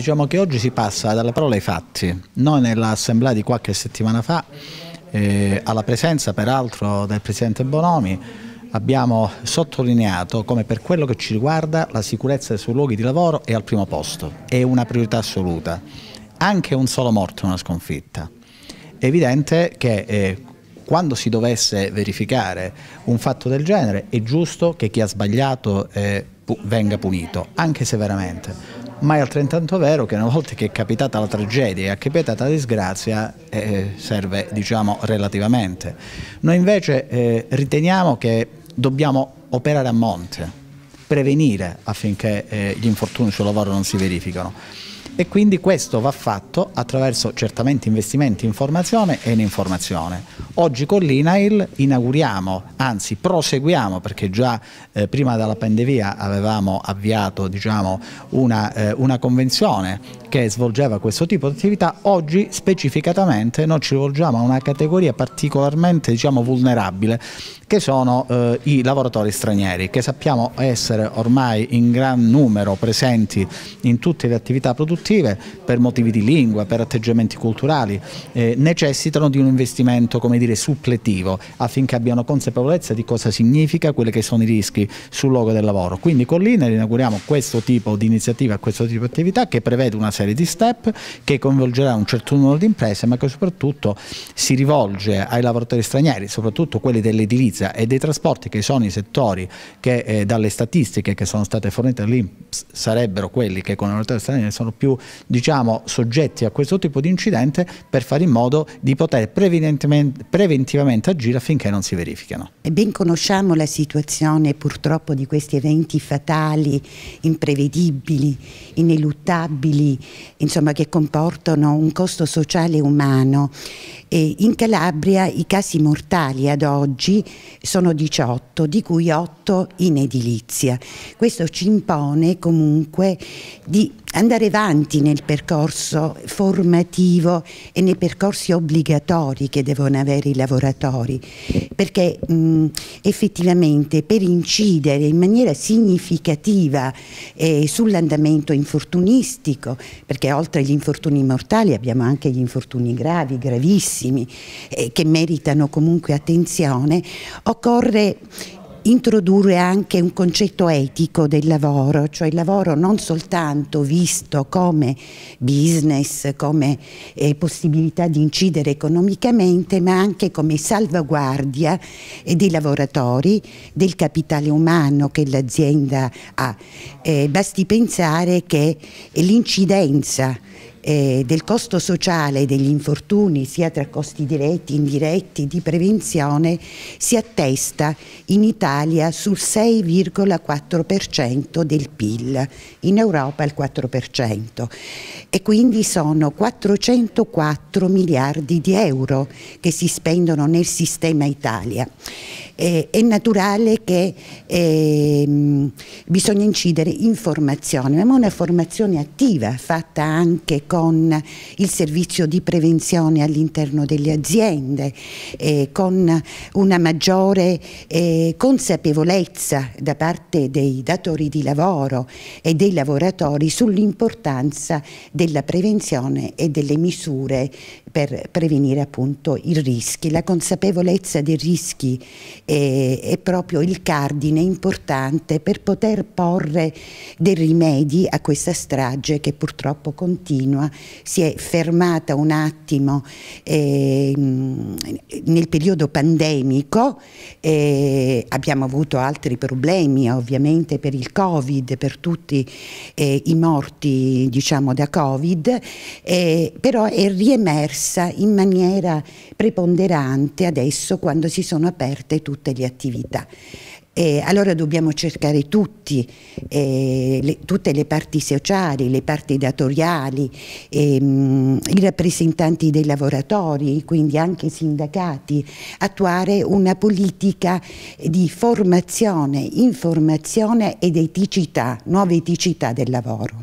Diciamo che oggi si passa dalle parole ai fatti. Noi nell'assemblea di qualche settimana fa, eh, alla presenza peraltro del Presidente Bonomi, abbiamo sottolineato come per quello che ci riguarda la sicurezza sui luoghi di lavoro è al primo posto, è una priorità assoluta. Anche un solo morto è una sconfitta. È evidente che eh, quando si dovesse verificare un fatto del genere è giusto che chi ha sbagliato eh, venga punito, anche severamente ma è altrettanto vero che una volta che è capitata la tragedia e è capitata la disgrazia eh, serve diciamo relativamente. Noi invece eh, riteniamo che dobbiamo operare a monte, prevenire affinché eh, gli infortuni sul lavoro non si verificano e quindi questo va fatto attraverso certamente investimenti in formazione e in informazione. Oggi con l'INAIL inauguriamo, anzi proseguiamo perché già eh, prima della pandemia avevamo avviato diciamo, una, eh, una convenzione che svolgeva questo tipo di attività, oggi specificatamente noi ci rivolgiamo a una categoria particolarmente diciamo, vulnerabile che sono eh, i lavoratori stranieri che sappiamo essere ormai in gran numero presenti in tutte le attività produttive per motivi di lingua, per atteggiamenti culturali, eh, necessitano di un investimento come dire suppletivo affinché abbiano consapevolezza di cosa significa quelli che sono i rischi sul luogo del lavoro. Quindi con l'INER inauguriamo questo tipo di iniziativa, questo tipo di attività che prevede una serie di step che coinvolgerà un certo numero di imprese ma che soprattutto si rivolge ai lavoratori stranieri, soprattutto quelli dell'edilizia e dei trasporti che sono i settori che eh, dalle statistiche che sono state fornite lì sarebbero quelli che con i lavoratori stranieri sono più diciamo, soggetti a questo tipo di incidente per fare in modo di poter preventivamente agire affinché non si verifichino. E ben conosciamo la situazione purtroppo di questi eventi fatali, imprevedibili, ineluttabili insomma, che comportano un costo sociale e umano eh, in Calabria i casi mortali ad oggi sono 18, di cui 8 in edilizia. Questo ci impone comunque di andare avanti nel percorso formativo e nei percorsi obbligatori che devono avere i lavoratori, perché mh, effettivamente per incidere in maniera significativa eh, sull'andamento infortunistico, perché oltre agli infortuni mortali abbiamo anche gli infortuni gravi, gravissimi, gravissimi eh, che meritano comunque attenzione, occorre introdurre anche un concetto etico del lavoro, cioè il lavoro non soltanto visto come business, come eh, possibilità di incidere economicamente, ma anche come salvaguardia eh, dei lavoratori, del capitale umano che l'azienda ha. Eh, basti pensare che l'incidenza eh, del costo sociale degli infortuni, sia tra costi diretti, e indiretti, di prevenzione, si attesta in Italia sul 6,4% del PIL, in Europa il 4%. E quindi sono 404 miliardi di euro che si spendono nel sistema Italia. Eh, è naturale che eh, bisogna incidere in formazione, ma una formazione attiva fatta anche con il servizio di prevenzione all'interno delle aziende, eh, con una maggiore eh, consapevolezza da parte dei datori di lavoro e dei lavoratori sull'importanza della prevenzione e delle misure per prevenire appunto i rischi. La consapevolezza dei rischi è, eh, è, proprio il cardine importante per poter porre dei rimedi a questa strage che purtroppo continua, si è fermata un attimo eh, nel periodo pandemico, eh, abbiamo avuto altri problemi ovviamente per il Covid, per tutti eh, i morti diciamo da Covid, eh, però è riemersa persa in maniera preponderante adesso quando si sono aperte tutte le attività. E allora dobbiamo cercare tutti, eh, le, tutte le parti sociali, le parti datoriali, ehm, i rappresentanti dei lavoratori, quindi anche i sindacati, attuare una politica di formazione, informazione ed eticità, nuova eticità del lavoro.